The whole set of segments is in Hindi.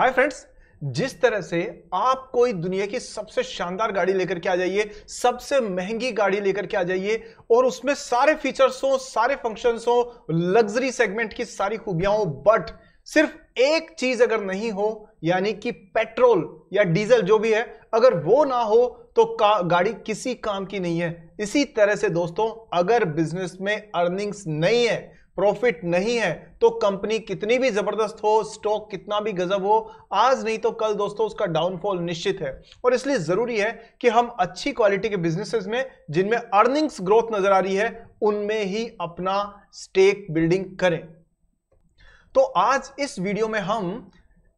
हाय फ्रेंड्स जिस तरह से आप कोई दुनिया की सबसे शानदार गाड़ी लेकर के आ जाइए सबसे महंगी गाड़ी लेकर के आ जाइए और उसमें सारे फीचर्स हो सारे फंक्शंस हो लग्जरी सेगमेंट की सारी खूबियां हो बट सिर्फ एक चीज अगर नहीं हो यानी कि पेट्रोल या डीजल जो भी है अगर वो ना हो तो का, गाड़ी किसी काम की नहीं है इसी तरह से दोस्तों अगर बिजनेस में अर्निंग्स नहीं है प्रॉफिट नहीं है तो कंपनी कितनी भी जबरदस्त हो स्टॉक कितना भी गजब हो आज नहीं तो कल दोस्तों उसका डाउनफॉल निश्चित है और इसलिए जरूरी है कि हम अच्छी क्वालिटी के बिजनेसेस में जिनमें अर्निंग्स ग्रोथ नजर आ रही है उनमें ही अपना स्टेक बिल्डिंग करें तो आज इस वीडियो में हम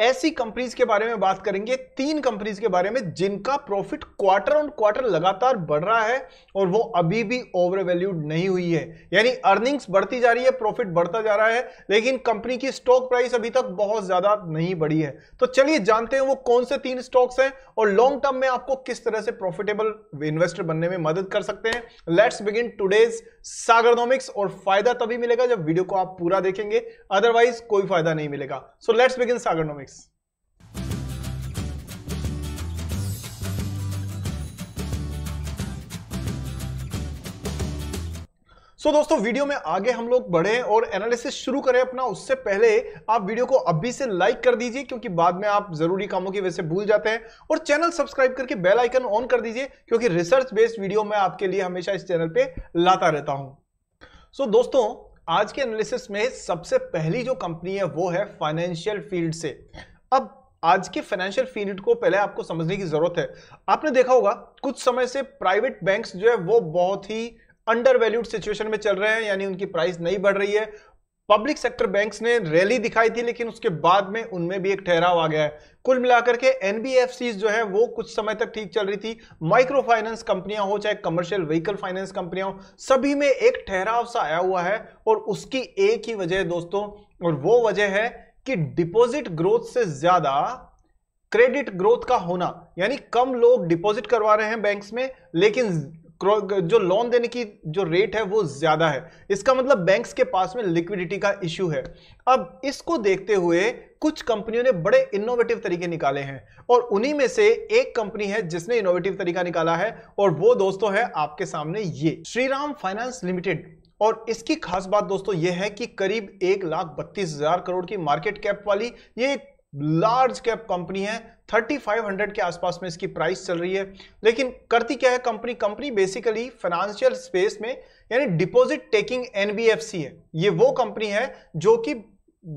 ऐसी कंपनीज के बारे में बात करेंगे तीन कंपनीज के बारे में जिनका प्रॉफिट क्वार्टर ऑन क्वार्टर लगातार बढ़ रहा है और वो अभी भी ओवर वैल्यूड नहीं हुई है यानी अर्निंग्स बढ़ती जा रही है प्रॉफिट बढ़ता जा रहा है लेकिन कंपनी की स्टॉक प्राइस अभी तक बहुत ज्यादा नहीं बढ़ी है तो चलिए जानते हैं वो कौन से तीन स्टॉक्स हैं और लॉन्ग टर्म में आपको किस तरह से प्रॉफिटेबल इन्वेस्टर बनने में मदद कर सकते हैं लेट्स बिगिन टूडेज सागरनोमिक्स और फायदा तभी मिलेगा जब वीडियो को आप पूरा देखेंगे अदरवाइज कोई फायदा नहीं मिलेगा सो लेट्स बिगिन सागरनोमिक्स सो so, दोस्तों वीडियो में आगे हम लोग बढ़े और एनालिसिस शुरू करें अपना उससे पहले आप वीडियो को अभी से लाइक कर दीजिए क्योंकि बाद में आप जरूरी कामों की वजह से भूल जाते हैं और चैनल सब्सक्राइब करके बेल आइकन ऑन कर दीजिए क्योंकि रिसर्च बेस्ड वीडियो मैं आपके लिए हमेशा इस चैनल पे लाता रहता हूं सो so, दोस्तों आज के एनालिसिस में सबसे पहली जो कंपनी है वो है फाइनेंशियल फील्ड से अब आज के फाइनेंशियल फील्ड को पहले आपको समझने की जरूरत है आपने देखा होगा कुछ समय से प्राइवेट बैंक्स जो है वो बहुत ही अंडर वैल्यूड सिचुएशन में चल रहे हैं यानी उनकी प्राइस नहीं बढ़ रही है पब्लिक सेक्टर बैंक्स ने रैली दिखाई थी लेकिन उसके बाद में उनमें भी एक ठहराव आ गया है कुल मिलाकर के एनबीएफसीज जो है वो कुछ समय तक ठीक चल रही थी माइक्रो फाइनेंस कंपनियां हो चाहे कमर्शियल व्हीकल फाइनेंस कंपनियां हो सभी में एक ठहराव सा आया हुआ है और उसकी एक ही वजह दोस्तों और वो वजह है कि डिपोजिट ग्रोथ से ज्यादा क्रेडिट ग्रोथ का होना यानी कम लोग डिपॉजिट करवा रहे हैं बैंक्स में लेकिन जो लोन देने की जो रेट है वो ज्यादा है इसका मतलब बैंक्स के पास में लिक्विडिटी का इश्यू है अब इसको देखते हुए कुछ कंपनियों ने बड़े इनोवेटिव तरीके निकाले हैं और उन्हीं में से एक कंपनी है जिसने इनोवेटिव तरीका निकाला है और वो दोस्तों है आपके सामने ये श्रीराम फाइनेंस लिमिटेड और इसकी खास बात दोस्तों यह है कि करीब एक लाख बत्तीस हजार करोड़ की मार्केट कैप वाली ये एक लार्ज कैप कंपनी है 3500 के आसपास में इसकी प्राइस चल रही है लेकिन करती क्या है company company basically financial space में यानी डिपॉजिट टेकिंग एनबीएफसी है ये वो कंपनी है जो कि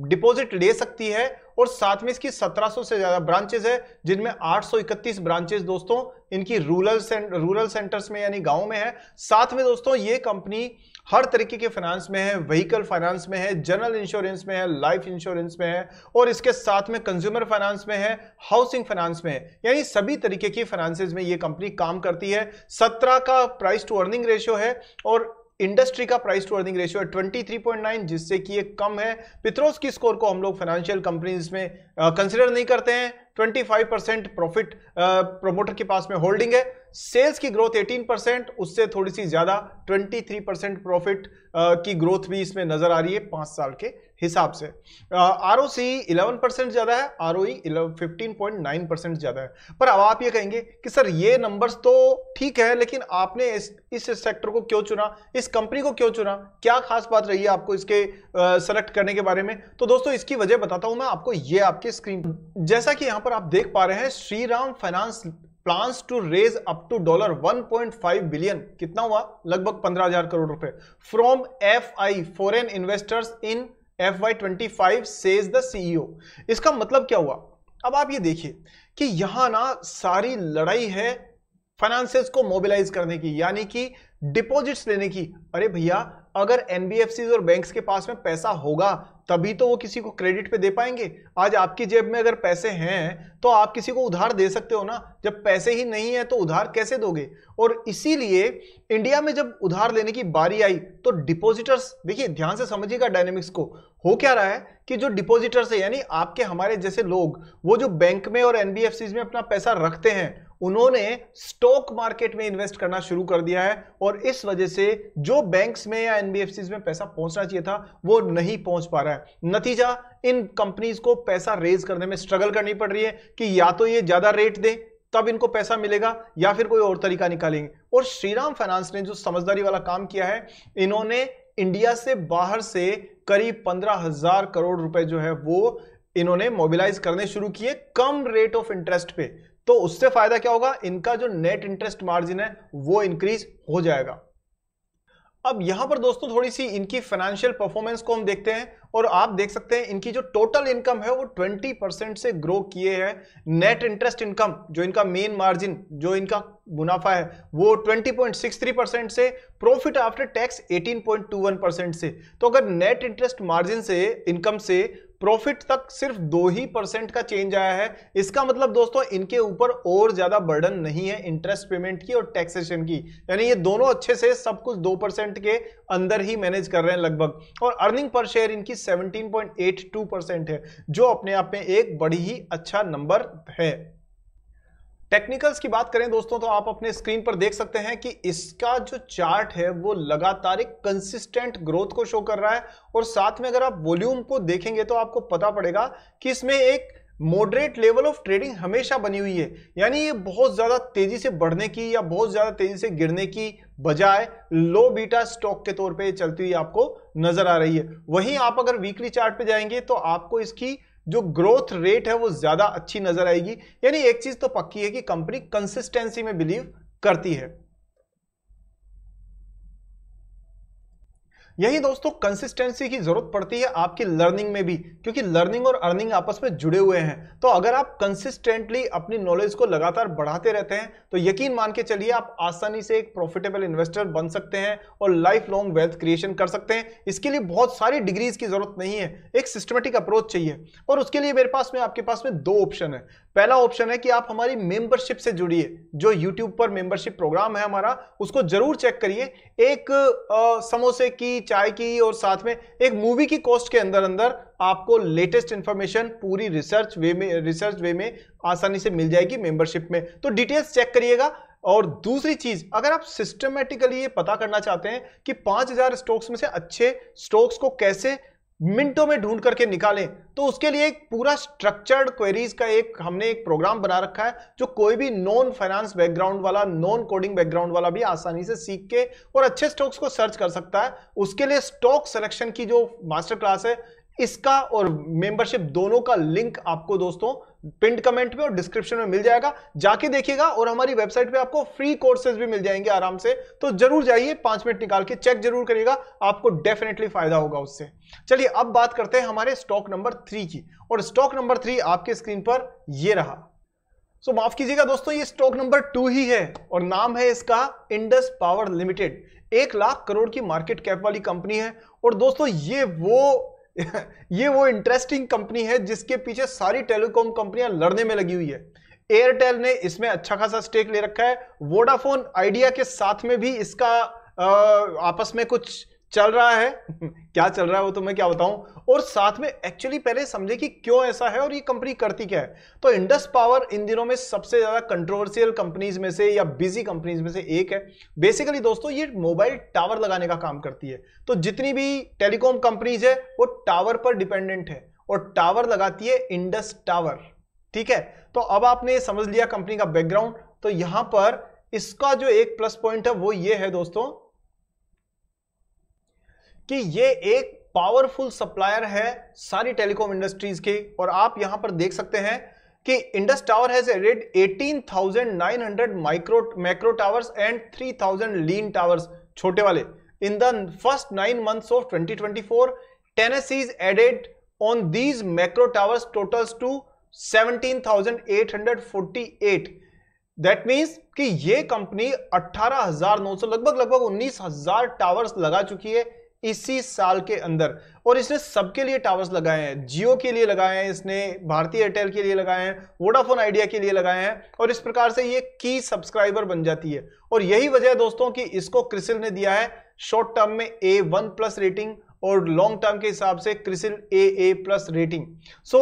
डिपॉजिट ले सकती है और साथ में इसकी 1700 से ज्यादा ब्रांचेस है जिनमें 831 ब्रांचेस दोस्तों इनकी रूरल रूरल सेंटर्स में यानी गांव में है साथ में दोस्तों ये कंपनी हर तरीके के फाइनेंस में है व्हीकल फाइनेंस में है जनरल इंश्योरेंस में है लाइफ इंश्योरेंस में है और इसके साथ में कंज्यूमर फाइनेंस में है हाउसिंग फाइनेंस में है यानी सभी तरीके की फाइनेंसेज में ये कंपनी काम करती है सत्रह का प्राइस टू अर्निंग रेशियो है और इंडस्ट्री का प्राइस टू अर्निंग रेशियो है 23.9 जिससे कि ये कम है पित्रोस की स्कोर को हम लोग फाइनेंशियल कंपनीज में कंसिडर नहीं करते हैं 25 परसेंट प्रॉफिट प्रोमोटर के पास में होल्डिंग है सेल्स की ग्रोथ 18 परसेंट उससे थोड़ी सी ज्यादा 23 परसेंट प्रॉफिट की ग्रोथ भी इसमें नजर आ रही है पांच साल के हिसाब से R O C eleven percent ज़्यादा है R O fifteen point nine percent ज़्यादा है पर अब आप ये कहेंगे कि सर ये नंबर्स तो ठीक है लेकिन आपने इस इस सेक्टर को क्यों चुना इस कंपनी को क्यों चुना क्या खास बात रही है आपको इसके सेलेक्ट करने के बारे में तो दोस्तों इसकी वजह बताता हूं मैं आपको ये आपके स्क्रीन जैसा कि यहां पर आप देख पा रहे हैं Shriram finance plans to raise up to dollar 1.5 billion कितना हुआ लगभग 15000 करोड़ रुपए from F I foreign investors in F Y twenty five says the CEO इसका मतलब क्या हुआ अब आप ये देखिए कि यहां ना सारी लड़ाई है फाइनेंस को मोबिलाइज करने की यानी कि डिपॉजिट्स लेने की अरे भैया अगर एनबीएफसी और बैंक्स के पास में पैसा होगा तभी तो वो किसी को क्रेडिट पे दे पाएंगे आज आपकी जेब में अगर पैसे हैं तो आप किसी को उधार दे सकते हो ना जब पैसे ही नहीं है तो उधार कैसे दोगे और इसीलिए इंडिया में जब उधार लेने की बारी आई तो डिपॉजिटर्स देखिए ध्यान से समझिएगा डायनेमिक्स को हो क्या रहा है कि जो डिपॉजिटर्स है यानी आपके हमारे जैसे लोग वो जो बैंक में और एनबीएफसी में अपना पैसा रखते हैं उन्होंने स्टॉक मार्केट में इन्वेस्ट करना शुरू कर दिया है और इस वजह से जो बैंक्स में या एनबीएफसी में पैसा पहुंचना चाहिए था वो नहीं पहुंच पा रहा है नतीजा इन कंपनीज को पैसा रेज करने में स्ट्रगल करनी पड़ रही है कि या तो ये ज्यादा रेट दें तब इनको पैसा मिलेगा या फिर कोई और तरीका निकालेंगे और श्रीराम फाइनेंस ने जो समझदारी वाला काम किया है इन्होंने इंडिया से बाहर से करीब पंद्रह हजार करोड़ रुपए जो है वो इन्होंने मोबिलाइज करने शुरू किए कम रेट ऑफ इंटरेस्ट पे तो उससे फायदा क्या होगा इनका जो नेट इंटरेस्ट मार्जिन है वो इंक्रीज हो जाएगा अब यहां पर दोस्तों थोड़ी सी इनकी फाइनेंशियल परफॉर्मेंस को हम देखते हैं और आप देख सकते हैं इनकी जो टोटल इनकम है वो 20 परसेंट से ग्रो किए हैं नेट इंटरेस्ट इनकम जो इनका मेन मार्जिन जो इनका मुनाफा है वो 20.63 परसेंट से प्रॉफिट आफ्टर टैक्स 18.21 परसेंट से तो अगर नेट इंटरेस्ट मार्जिन से इनकम से प्रॉफिट तक सिर्फ दो ही परसेंट का चेंज आया है इसका मतलब दोस्तों इनके ऊपर और ज्यादा बर्डन नहीं है इंटरेस्ट पेमेंट की और टैक्सेशन की यानी ये दोनों अच्छे से सब कुछ दो परसेंट के अंदर ही मैनेज कर रहे हैं लगभग और अर्निंग पर शेयर इनकी 17.82 परसेंट है जो अपने आप में एक बड़ी ही अच्छा नंबर है टेक्निकल्स की बात करें दोस्तों तो आप अपने स्क्रीन पर देख सकते हैं कि इसका जो चार्ट है वो लगातार एक कंसिस्टेंट ग्रोथ को शो कर रहा है और साथ में अगर आप वॉल्यूम को देखेंगे तो आपको पता पड़ेगा कि इसमें एक मॉडरेट लेवल ऑफ ट्रेडिंग हमेशा बनी हुई है यानी ये बहुत ज़्यादा तेज़ी से बढ़ने की या बहुत ज़्यादा तेज़ी से गिरने की बजाय लो बीटा स्टॉक के तौर पे चलती हुई आपको नजर आ रही है वहीं आप अगर वीकली चार्ट पे जाएंगे तो आपको इसकी जो ग्रोथ रेट है वो ज्यादा अच्छी नजर आएगी यानी एक चीज तो पक्की है कि कंपनी कंसिस्टेंसी में बिलीव करती है यही दोस्तों कंसिस्टेंसी की जरूरत पड़ती है आपकी लर्निंग में भी क्योंकि लर्निंग और अर्निंग आपस में जुड़े हुए हैं तो अगर आप कंसिस्टेंटली अपनी नॉलेज को लगातार बढ़ाते रहते हैं तो यकीन मान के चलिए आप आसानी से एक प्रॉफिटेबल इन्वेस्टर बन सकते हैं और लाइफ लॉन्ग वेल्थ क्रिएशन कर सकते हैं इसके लिए बहुत सारी डिग्रीज की जरूरत नहीं है एक सिस्टमेटिक अप्रोच चाहिए और उसके लिए मेरे पास में आपके पास में दो ऑप्शन है पहला ऑप्शन है कि आप हमारी मेंबरशिप से जुड़िए जो यूट्यूब पर मेंबरशिप प्रोग्राम है हमारा उसको जरूर चेक करिए एक आ, समोसे की चाय की और साथ में एक मूवी की कॉस्ट के अंदर अंदर आपको लेटेस्ट इंफॉर्मेशन पूरी रिसर्च वे में रिसर्च वे में आसानी से मिल जाएगी मेंबरशिप में तो डिटेल्स चेक करिएगा और दूसरी चीज अगर आप सिस्टमेटिकली ये पता करना चाहते हैं कि 5000 स्टॉक्स में से अच्छे स्टॉक्स को कैसे मिनटों में ढूंढ करके निकालें तो उसके लिए एक पूरा स्ट्रक्चर्ड क्वेरीज का एक हमने एक प्रोग्राम बना रखा है जो कोई भी नॉन फाइनेंस बैकग्राउंड वाला नॉन कोडिंग बैकग्राउंड वाला भी आसानी से सीख के और अच्छे स्टॉक्स को सर्च कर सकता है उसके लिए स्टॉक सिलेक्शन की जो मास्टर क्लास है इसका और मेंबरशिप दोनों का लिंक आपको दोस्तों पिंड कमेंट में और डिस्क्रिप्शन में मिल जाएगा जाके देखिएगा और हमारी वेबसाइट पे आपको फ्री कोर्सेज भी मिल जाएंगे आराम से तो जरूर जाइए पांच मिनट निकाल के चेक जरूर करिएगा आपको डेफिनेटली फायदा होगा उससे चलिए अब बात करते हैं हमारे स्टॉक नंबर थ्री की और स्टॉक नंबर थ्री आपके स्क्रीन पर यह रहा सो so, माफ कीजिएगा दोस्तों ये स्टॉक नंबर टू ही है और नाम है इसका इंडस पावर लिमिटेड एक लाख करोड़ की मार्केट कैप वाली कंपनी है और दोस्तों ये वो ये वो इंटरेस्टिंग कंपनी है जिसके पीछे सारी टेलीकॉम कंपनियां लड़ने में लगी हुई है एयरटेल ने इसमें अच्छा खासा स्टेक ले रखा है वोडाफोन आइडिया के साथ में भी इसका आ, आपस में कुछ चल रहा है क्या चल रहा है वो तो मैं क्या बताऊं और साथ में एक्चुअली पहले समझे कि क्यों ऐसा है और ये कंपनी करती क्या है तो इंडस पावर इन दिनों में सबसे ज्यादा कंट्रोवर्सियल कंपनीज में से या बिजी कंपनीज में से एक है बेसिकली दोस्तों ये मोबाइल टावर लगाने का काम करती है तो जितनी भी टेलीकॉम कंपनीज है वो टावर पर डिपेंडेंट है और टावर लगाती है इंडस टावर ठीक है तो अब आपने समझ लिया कंपनी का बैकग्राउंड तो यहां पर इसका जो एक प्लस पॉइंट है वो ये है दोस्तों कि ये एक पावरफुल सप्लायर है सारी टेलीकॉम इंडस्ट्रीज के और आप यहां पर देख सकते हैं कि Indus tower has added 18,900 micro macro towers and 3,000 lean towers छोटे वाले in the first nine months of 2024 tennessee's added on these macro towers totals to 17848 that means कि ये कंपनी 18,900 लगभग लगभग 19,000 टावर्स लगा चुकी है इसी साल के अंदर और इसने सबके लिए टावर्स लगाए हैं जियो के लिए लगाए हैं इसने भारतीय एयरटेल के लिए लगाए हैं वोडाफोन आइडिया के लिए लगाए हैं और इस प्रकार से ये की सब्सक्राइबर बन जाती है और यही वजह है दोस्तों कि इसको क्रिसिल ने दिया है शॉर्ट टर्म में ए वन प्लस रेटिंग और लॉन्ग टर्म के हिसाब से CRISIL A A plus rating so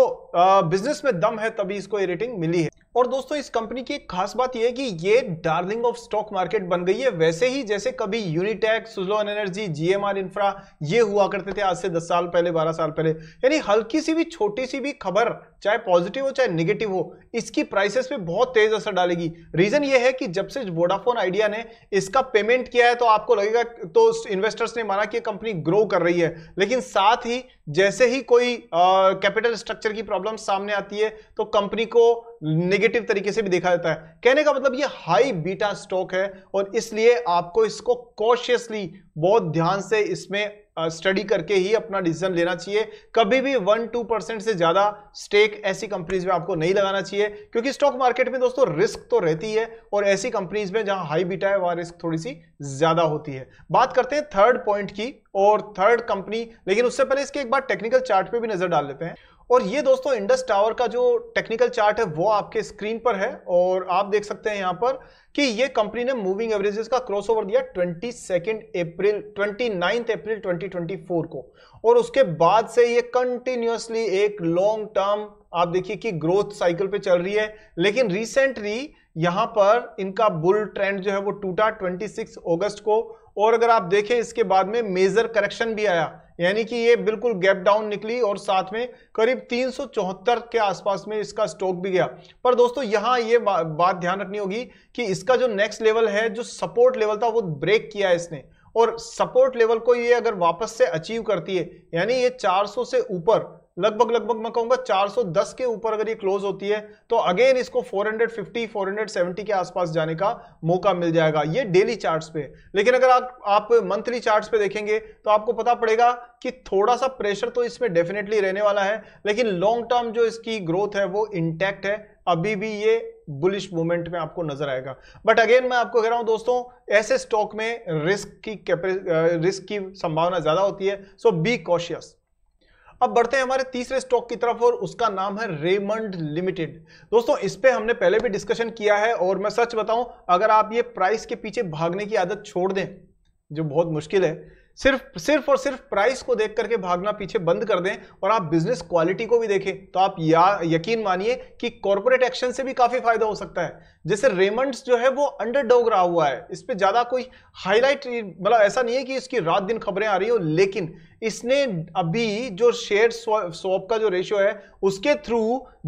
business में दम है तभी इसको ये रेटिंग मिली है और दोस्तों इस कंपनी की एक खास बात यह है कि ये डार्लिंग ऑफ स्टॉक मार्केट बन गई है वैसे ही जैसे कभी यूनिटेक सुजलॉन एनर्जी जीएमआर इंफ्रा ये हुआ करते थे आज से 10 साल पहले 12 साल पहले यानी हल्की सी भी छोटी सी भी खबर चाहे पॉजिटिव हो चाहे निगेटिव हो इसकी प्राइसेस पे बहुत तेज असर डालेगी रीजन ये है कि जब से वोडाफोन आइडिया ने इसका पेमेंट किया है तो आपको लगेगा तो इन्वेस्टर्स ने माना कि कंपनी ग्रो कर रही है लेकिन साथ ही जैसे ही कोई कैपिटल स्ट्रक्चर की प्रॉब्लम सामने आती है तो कंपनी को नेगेटिव तरीके से भी देखा जाता है कहने का मतलब ये हाई बीटा स्टॉक है और इसलिए आपको इसको कॉशियसली बहुत ध्यान से इसमें स्टडी करके ही अपना डिसीजन लेना चाहिए कभी भी वन टू परसेंट से ज्यादा स्टेक ऐसी कंपनीज में आपको नहीं लगाना चाहिए क्योंकि स्टॉक मार्केट में दोस्तों रिस्क तो रहती है और ऐसी कंपनीज में जहां हाई बीटा है वहां रिस्क थोड़ी सी ज्यादा होती है बात करते हैं थर्ड पॉइंट की और थर्ड कंपनी लेकिन उससे पहले इसके एक बार टेक्निकल चार्ट पे भी नजर डाल लेते हैं और ये दोस्तों इंडस टावर का जो टेक्निकल चार्ट है वो आपके स्क्रीन पर है और आप देख सकते हैं यहाँ पर कि ये कंपनी ने मूविंग एवरेजेस का क्रॉसओवर दिया twenty second April ninth April four को और उसके बाद से ये कंटिन्यूसली एक लॉन्ग टर्म आप देखिए कि ग्रोथ साइकिल पे चल रही है लेकिन रिसेंटली यहां पर इनका बुल ट्रेंड जो है वो टूटा सिक्स अगस्त को और अगर आप देखें इसके बाद में मेजर करेक्शन भी आया यानी कि ये बिल्कुल गैप डाउन निकली और साथ में करीब तीन के आसपास में इसका स्टॉक भी गया पर दोस्तों यहाँ ये बा, बात ध्यान रखनी होगी कि इसका जो नेक्स्ट लेवल है जो सपोर्ट लेवल था वो ब्रेक किया है इसने और सपोर्ट लेवल को ये अगर वापस से अचीव करती है यानी ये 400 से ऊपर लगभग लगभग मैं कहूंगा 410 के ऊपर अगर ये क्लोज होती है तो अगेन इसको 450 470 के आसपास जाने का मौका मिल जाएगा ये डेली चार्ट्स पे लेकिन अगर आप आप मंथली चार्ट्स पे देखेंगे तो आपको पता पड़ेगा कि थोड़ा सा प्रेशर तो इसमें डेफिनेटली रहने वाला है लेकिन लॉन्ग टर्म जो इसकी ग्रोथ है वो इंटैक्ट है अभी भी ये बुलिश मूवमेंट में आपको नजर आएगा बट अगेन मैं आपको कह रहा हूं दोस्तों ऐसे स्टॉक में रिस्क की रिस्क की संभावना ज्यादा होती है सो बी कॉशियस अब बढ़ते हैं हमारे तीसरे स्टॉक की तरफ और उसका नाम है रेमंड लिमिटेड दोस्तों इस पर हमने पहले भी डिस्कशन किया है और मैं सच बताऊं अगर आप ये प्राइस के पीछे भागने की आदत छोड़ दें जो बहुत मुश्किल है सिर्फ सिर्फ और सिर्फ प्राइस को देख करके भागना पीछे बंद कर दें और आप बिजनेस क्वालिटी को भी देखें तो आप या यकीन मानिए कि कॉरपोरेट एक्शन से भी काफी फायदा हो सकता है जैसे रेमंड्स जो है वो अंडरडॉग रहा हुआ है इस पर ज्यादा कोई हाईलाइट मतलब ऐसा नहीं है कि इसकी रात दिन खबरें आ रही हो लेकिन इसने अभी जो शेयर स्वॉप का जो रेशियो है उसके थ्रू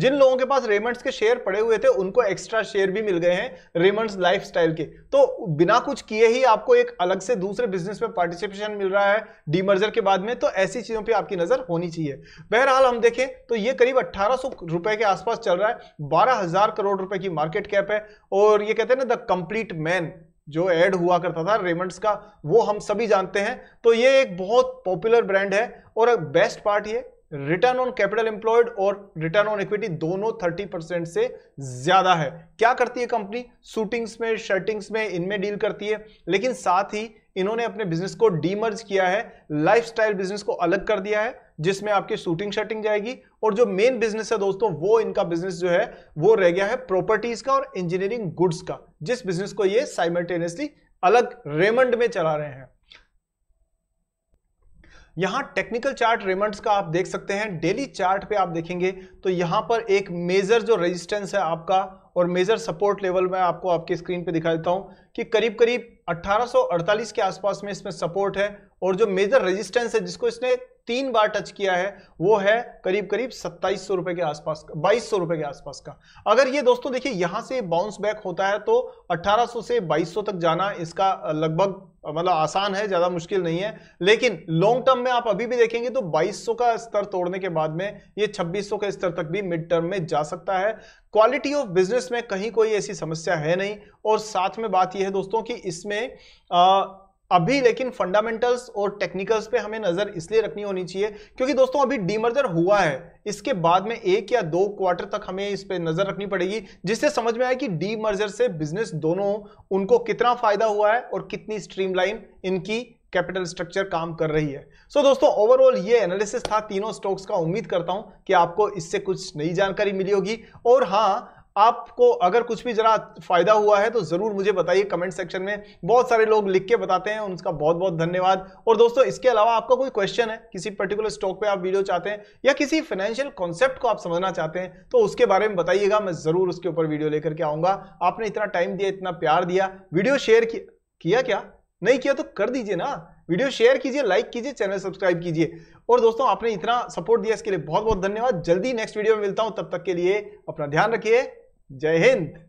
जिन लोगों के पास रेमंड्स के शेयर पड़े हुए थे उनको एक्स्ट्रा शेयर भी मिल गए हैं रेमंड्स लाइफस्टाइल के तो बिना कुछ किए ही आपको एक अलग से दूसरे बिजनेस में पार्टिसिपेशन मिल रहा है डीमर्जर के बाद में तो ऐसी चीजों पर आपकी नजर होनी चाहिए बहरहाल हम देखें तो ये करीब अट्ठारह रुपए के आसपास चल रहा है बारह करोड़ रुपए की मार्केट कैप है और ये कहते हैं ना द कंप्लीट मैन जो ऐड हुआ करता था रेमंड्स का वो हम सभी जानते हैं तो ये एक बहुत पॉपुलर ब्रांड है और बेस्ट पार्ट ये रिटर्न ऑन कैपिटल एम्प्लॉयड और रिटर्न ऑन इक्विटी दोनों 30 परसेंट से ज्यादा है क्या करती है कंपनी सूटिंग्स में शर्टिंग्स में इनमें डील करती है लेकिन साथ ही इन्होंने अपने बिजनेस को डीमर्ज किया है लाइफस्टाइल बिजनेस को अलग कर दिया है जिसमें आपकी शूटिंग शर्टिंग जाएगी और जो मेन बिजनेस है दोस्तों वो इनका बिजनेस जो है वो रह गया है प्रॉपर्टीज का और इंजीनियरिंग गुड्स का जिस बिजनेस को ये साइमल्टेनियसली अलग रेमंड में चला रहे हैं यहां टेक्निकल चार्ट रेमंड का आप देख सकते हैं डेली चार्ट पे आप देखेंगे तो यहां पर एक मेजर जो रेजिस्टेंस है आपका और मेजर सपोर्ट लेवल में आपको आपके स्क्रीन पे दिखा देता हूं कि करीब करीब 1848 के आसपास में इसमें सपोर्ट है और जो मेजर रेजिस्टेंस है जिसको इसने तीन बार टच किया है वो है करीब करीब सत्ताईस सौ रुपए के आसपास का बाईस सौ रुपए के आसपास का अगर ये दोस्तों देखिए यहां से बाउंस बैक होता है तो 1800 से 2200 तक जाना इसका लगभग मतलब आसान है ज्यादा मुश्किल नहीं है लेकिन लॉन्ग टर्म में आप अभी भी देखेंगे तो 2200 का स्तर तोड़ने के बाद में ये 2600 का स्तर तक भी मिड टर्म में जा सकता है क्वालिटी ऑफ बिजनेस में कहीं कोई ऐसी समस्या है नहीं और साथ में बात यह है दोस्तों कि इसमें आ, अभी लेकिन फंडामेंटल्स और टेक्निकल्स पे हमें नजर इसलिए रखनी होनी चाहिए क्योंकि दोस्तों अभी डीमर्जर हुआ है इसके बाद में एक या दो क्वार्टर तक हमें इस पे नजर रखनी पड़ेगी जिससे समझ में आए कि डीमर्जर से बिजनेस दोनों उनको कितना फायदा हुआ है और कितनी स्ट्रीमलाइन इनकी कैपिटल स्ट्रक्चर काम कर रही है सो so, दोस्तों ओवरऑल ये एनालिसिस था तीनों स्टॉक्स का उम्मीद करता हूं कि आपको इससे कुछ नई जानकारी मिली होगी और हाँ आपको अगर कुछ भी जरा फायदा हुआ है तो जरूर मुझे बताइए कमेंट सेक्शन में बहुत सारे लोग लिख के बताते हैं उनका बहुत बहुत धन्यवाद और दोस्तों इसके अलावा आपका कोई क्वेश्चन है किसी पर्टिकुलर स्टॉक पे आप वीडियो चाहते हैं या किसी फाइनेंशियल कॉन्सेप्ट को आप समझना चाहते हैं तो उसके बारे में बताइएगा मैं जरूर उसके ऊपर वीडियो लेकर के आऊंगा आपने इतना टाइम दिया इतना प्यार दिया वीडियो शेयर किया क्या नहीं किया तो कर दीजिए ना वीडियो शेयर कीजिए लाइक कीजिए चैनल सब्सक्राइब कीजिए और दोस्तों आपने इतना सपोर्ट दिया इसके लिए बहुत बहुत धन्यवाद जल्दी नेक्स्ट वीडियो में मिलता हूं तब तक के लिए अपना ध्यान रखिए जय हिंद